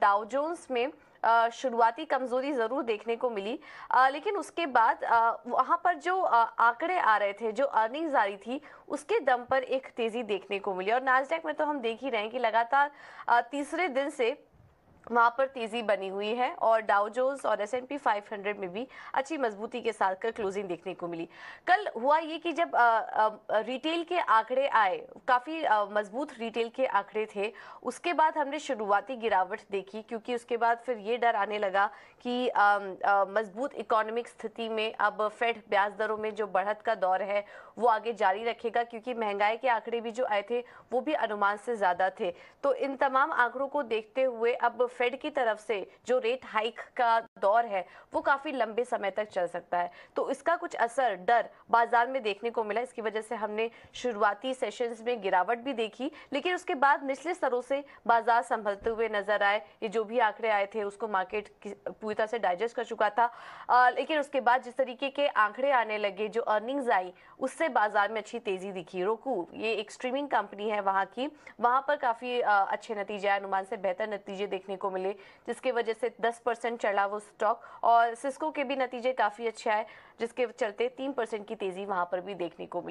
Dow Jones में शुरुआती कमज़ोरी ज़रूर देखने को मिली आ, लेकिन उसके बाद वहां पर जो आंकड़े आ रहे थे जो अर्निंग्स आ रही थी उसके दम पर एक तेज़ी देखने को मिली और नाजडेक में तो हम देख ही रहे हैं कि लगातार तीसरे दिन से वहाँ पर तेज़ी बनी हुई है और डाउजोज और S and P five hundred में भी अच्छी मजबूती के साथ कल क्लोजिंग देखने को मिली कल हुआ ये कि जब आ, आ, रिटेल के आंकड़े आए काफ़ी मजबूत रिटेल के आंकड़े थे उसके बाद हमने शुरुआती गिरावट देखी क्योंकि उसके बाद फिर ये डर आने लगा कि मजबूत इकोनॉमिक स्थिति में अब फेड ब्याज दरों में जो बढ़त का दौर है वो आगे जारी रखेगा क्योंकि महंगाई के आंकड़े भी जो आए थे वो भी अनुमान से ज़्यादा थे तो इन तमाम आंकड़ों को देखते हुए अब फेड की तरफ से जो रेट हाइक का दौर है वो काफ़ी लंबे समय तक चल सकता है तो इसका कुछ असर डर बाजार में देखने को मिला इसकी वजह से हमने शुरुआती सेशंस में गिरावट भी देखी लेकिन उसके बाद निचले स्तरों से बाजार संभलते हुए नजर आए ये जो भी आंकड़े आए थे उसको मार्केट पूरी तरह से डाइजेस्ट कर चुका था आ, लेकिन उसके बाद जिस तरीके के आंकड़े आने लगे जो अर्निंग्स आई उससे बाजार में अच्छी तेजी दिखी रोकू ये एक स्ट्रीमिंग कंपनी है वहाँ की वहाँ पर काफ़ी अच्छे नतीजे आए अनुमान से बेहतर नतीजे देखने को को मिले जिसकी वजह से 10 परसेंट चढ़ा वो स्टॉक और सिस्को के भी नतीजे काफ़ी अच्छे आए जिसके चलते 3 परसेंट की तेज़ी वहां पर भी देखने को मिली